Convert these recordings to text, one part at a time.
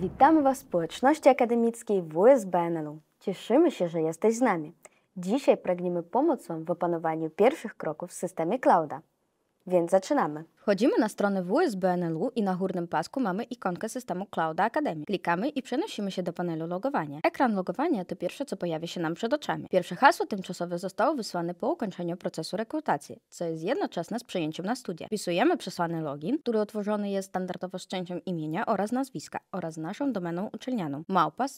Witamy Was w społeczności akademickiej WSBNL-u. Cieszymy się, że jesteś z nami. Dzisiaj pragniemy pomóc Wam w opanowaniu pierwszych kroków w systemie clouda. Więc zaczynamy. Wchodzimy na stronę WSBNLU i na górnym pasku mamy ikonkę systemu Clouda Academy. Klikamy i przenosimy się do panelu logowania. Ekran logowania to pierwsze, co pojawia się nam przed oczami. Pierwsze hasło tymczasowe zostało wysłane po ukończeniu procesu rekrutacji, co jest jednoczesne z przyjęciem na studia. Wpisujemy przesłany login, który otworzony jest standardowo szczęściem imienia oraz nazwiska oraz naszą domeną uczelnianą małpa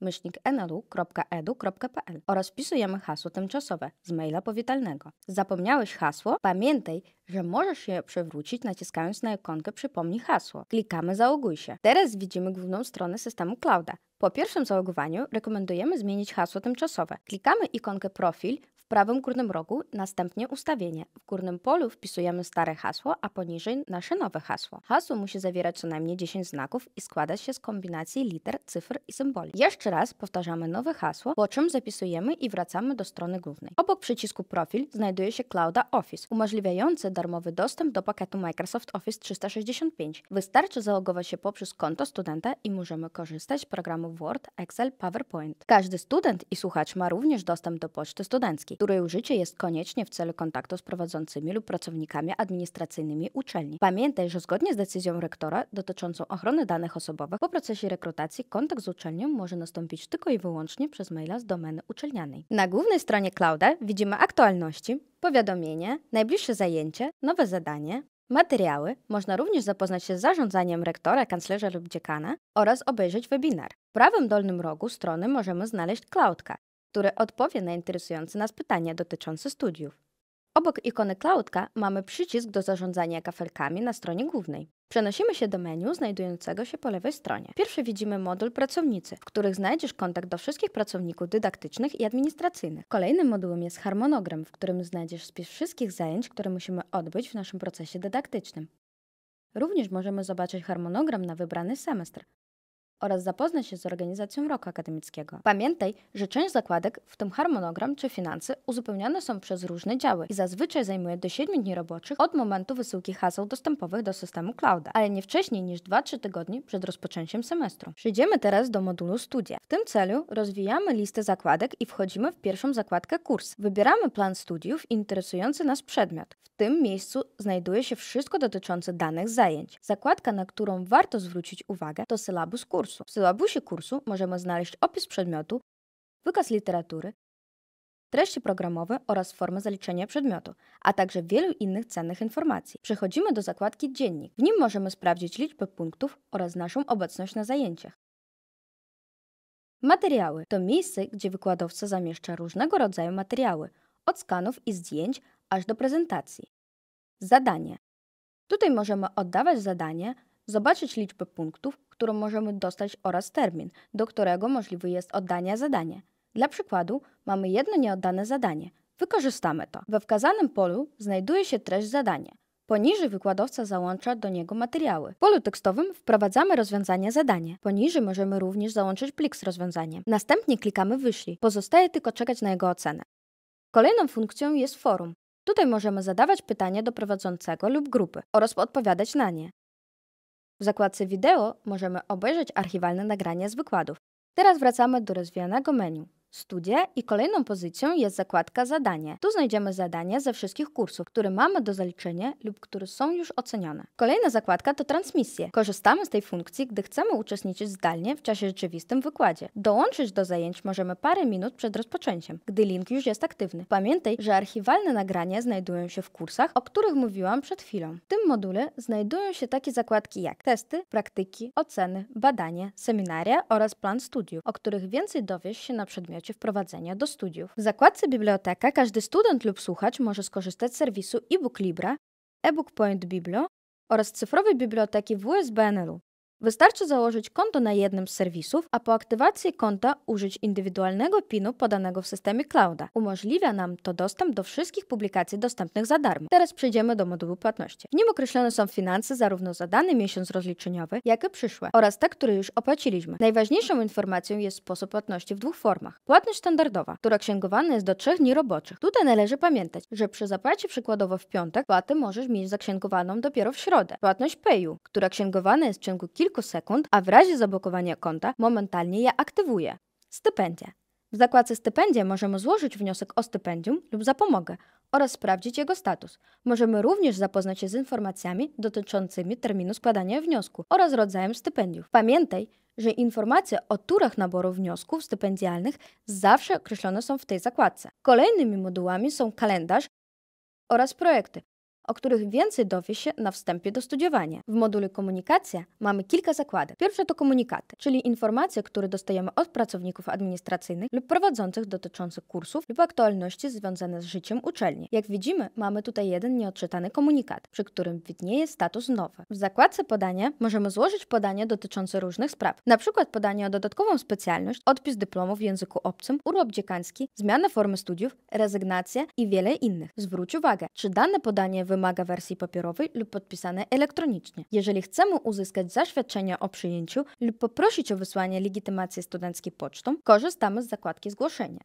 myślnik nlu.edu.pl oraz wpisujemy hasło tymczasowe z maila powitalnego. Zapomniałeś hasło? Pamiętaj, że możesz je przewrócić naciskając na ikonkę przypomnij hasło. Klikamy załoguj się. Teraz widzimy główną stronę systemu clouda. Po pierwszym zalogowaniu rekomendujemy zmienić hasło tymczasowe. Klikamy ikonkę profil, prawym górnym rogu następnie ustawienie. W górnym polu wpisujemy stare hasło, a poniżej nasze nowe hasło. Hasło musi zawierać co najmniej 10 znaków i składać się z kombinacji liter, cyfr i symboli. Jeszcze raz powtarzamy nowe hasło, po czym zapisujemy i wracamy do strony głównej. Obok przycisku profil znajduje się Clouda Office, umożliwiający darmowy dostęp do pakietu Microsoft Office 365. Wystarczy zalogować się poprzez konto studenta i możemy korzystać z programów Word, Excel, PowerPoint. Każdy student i słuchacz ma również dostęp do poczty studenckiej której użycie jest koniecznie w celu kontaktu z prowadzącymi lub pracownikami administracyjnymi uczelni. Pamiętaj, że zgodnie z decyzją rektora dotyczącą ochrony danych osobowych po procesie rekrutacji kontakt z uczelnią może nastąpić tylko i wyłącznie przez maila z domeny uczelnianej. Na głównej stronie Clouda widzimy aktualności, powiadomienie, najbliższe zajęcie, nowe zadanie, Materiały można również zapoznać się z zarządzaniem rektora, kanclerza lub dziekana oraz obejrzeć webinar. W prawym dolnym rogu strony możemy znaleźć Cloudka, które odpowie na interesujące nas pytania dotyczące studiów. Obok ikony Cloudka mamy przycisk do zarządzania kafelkami na stronie głównej. Przenosimy się do menu znajdującego się po lewej stronie. Pierwszy widzimy moduł pracownicy, w których znajdziesz kontakt do wszystkich pracowników dydaktycznych i administracyjnych. Kolejnym modułem jest harmonogram, w którym znajdziesz spis wszystkich zajęć, które musimy odbyć w naszym procesie dydaktycznym. Również możemy zobaczyć harmonogram na wybrany semestr oraz zapoznać się z organizacją roku akademickiego. Pamiętaj, że część zakładek, w tym harmonogram czy finanse, uzupełniane są przez różne działy i zazwyczaj zajmuje do 7 dni roboczych od momentu wysyłki haseł dostępowych do systemu clouda, ale nie wcześniej niż 2-3 tygodnie przed rozpoczęciem semestru. Przejdziemy teraz do modułu studia. W tym celu rozwijamy listę zakładek i wchodzimy w pierwszą zakładkę kurs. Wybieramy plan studiów interesujący nas przedmiot. W tym miejscu znajduje się wszystko dotyczące danych zajęć. Zakładka, na którą warto zwrócić uwagę, to sylabus kursu kursu. W sylabusie kursu możemy znaleźć opis przedmiotu, wykaz literatury, treści programowe oraz formę zaliczenia przedmiotu, a także wielu innych cennych informacji. Przechodzimy do zakładki Dziennik. W nim możemy sprawdzić liczbę punktów oraz naszą obecność na zajęciach. Materiały to miejsce, gdzie wykładowca zamieszcza różnego rodzaju materiały, od skanów i zdjęć aż do prezentacji. Zadanie. Tutaj możemy oddawać zadanie zobaczyć liczbę punktów, którą możemy dostać oraz termin, do którego możliwe jest oddanie zadania. Dla przykładu mamy jedno nieoddane zadanie. Wykorzystamy to. We wskazanym polu znajduje się treść zadania. Poniżej wykładowca załącza do niego materiały. W polu tekstowym wprowadzamy rozwiązanie zadania. Poniżej możemy również załączyć plik z rozwiązaniem. Następnie klikamy Wyślij. Pozostaje tylko czekać na jego ocenę. Kolejną funkcją jest forum. Tutaj możemy zadawać pytania do prowadzącego lub grupy oraz odpowiadać na nie. W zakładce wideo możemy obejrzeć archiwalne nagrania z wykładów. Teraz wracamy do rozwijanego menu studia i kolejną pozycją jest zakładka zadanie. Tu znajdziemy zadania ze wszystkich kursów, które mamy do zaliczenia lub które są już ocenione. Kolejna zakładka to transmisje. Korzystamy z tej funkcji, gdy chcemy uczestniczyć zdalnie w czasie rzeczywistym wykładzie. Dołączyć do zajęć możemy parę minut przed rozpoczęciem, gdy link już jest aktywny. Pamiętaj, że archiwalne nagrania znajdują się w kursach, o których mówiłam przed chwilą. W tym module znajdują się takie zakładki jak testy, praktyki, oceny, badanie, seminaria oraz plan studiów, o których więcej dowiesz się na przedmiocie przedmiocie wprowadzenia do studiów. W zakładce Biblioteka każdy student lub słuchacz może skorzystać z serwisu e-book Libra, e-book Point Biblio oraz cyfrowej biblioteki WSBNL-u. Wystarczy założyć konto na jednym z serwisów, a po aktywacji konta użyć indywidualnego PIN-u podanego w systemie clouda. Umożliwia nam to dostęp do wszystkich publikacji dostępnych za darmo. Teraz przejdziemy do modułu płatności. W nim określone są finanse zarówno za dany miesiąc rozliczeniowy, jak i przyszłe oraz te, które już opłaciliśmy. Najważniejszą informacją jest sposób płatności w dwóch formach. Płatność standardowa, która księgowana jest do trzech dni roboczych. Tutaj należy pamiętać, że przy zapłacie przykładowo w piątek płatę możesz mieć zaksięgowaną dopiero w środę. Płatność payu, która księgowana jest w ciągu kilku kilku sekund, a w razie zablokowania konta momentalnie je aktywuje. Stypendia. W zakładce stypendia możemy złożyć wniosek o stypendium lub zapomogę oraz sprawdzić jego status. Możemy również zapoznać się z informacjami dotyczącymi terminu składania wniosku oraz rodzajem stypendiów. Pamiętaj, że informacje o turach naboru wniosków stypendialnych zawsze określone są w tej zakładce. Kolejnymi modułami są kalendarz oraz projekty, o których więcej dowie się na wstępie do studiowania. W module Komunikacja mamy kilka zakładek. Pierwsze to komunikaty, czyli informacje, które dostajemy od pracowników administracyjnych lub prowadzących dotyczących kursów lub aktualności związane z życiem uczelni. Jak widzimy, mamy tutaj jeden nieodczytany komunikat, przy którym widnieje status nowy. W zakładce Podanie możemy złożyć podanie dotyczące różnych spraw, np. podanie o dodatkową specjalność, odpis dyplomu w języku obcym, urlop dziekański, zmianę formy studiów, rezygnację i wiele innych. Zwróć uwagę, czy dane podanie wymaga wymaga wersji papierowej lub podpisanej elektronicznie. Jeżeli chcemy uzyskać zaświadczenie o przyjęciu lub poprosić o wysłanie legitymacji studenckiej pocztą, korzystamy z zakładki zgłoszenia.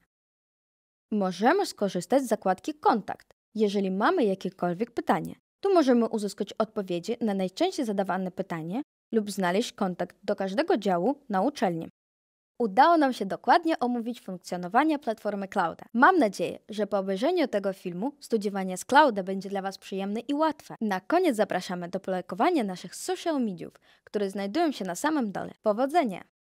Możemy skorzystać z zakładki Kontakt, jeżeli mamy jakiekolwiek pytanie. Tu możemy uzyskać odpowiedzi na najczęściej zadawane pytanie lub znaleźć kontakt do każdego działu na uczelni udało nam się dokładnie omówić funkcjonowanie platformy Clouda. Mam nadzieję, że po obejrzeniu tego filmu studiowanie z Clouda będzie dla Was przyjemne i łatwe. Na koniec zapraszamy do polajkowania naszych social mediów, które znajdują się na samym dole. Powodzenia!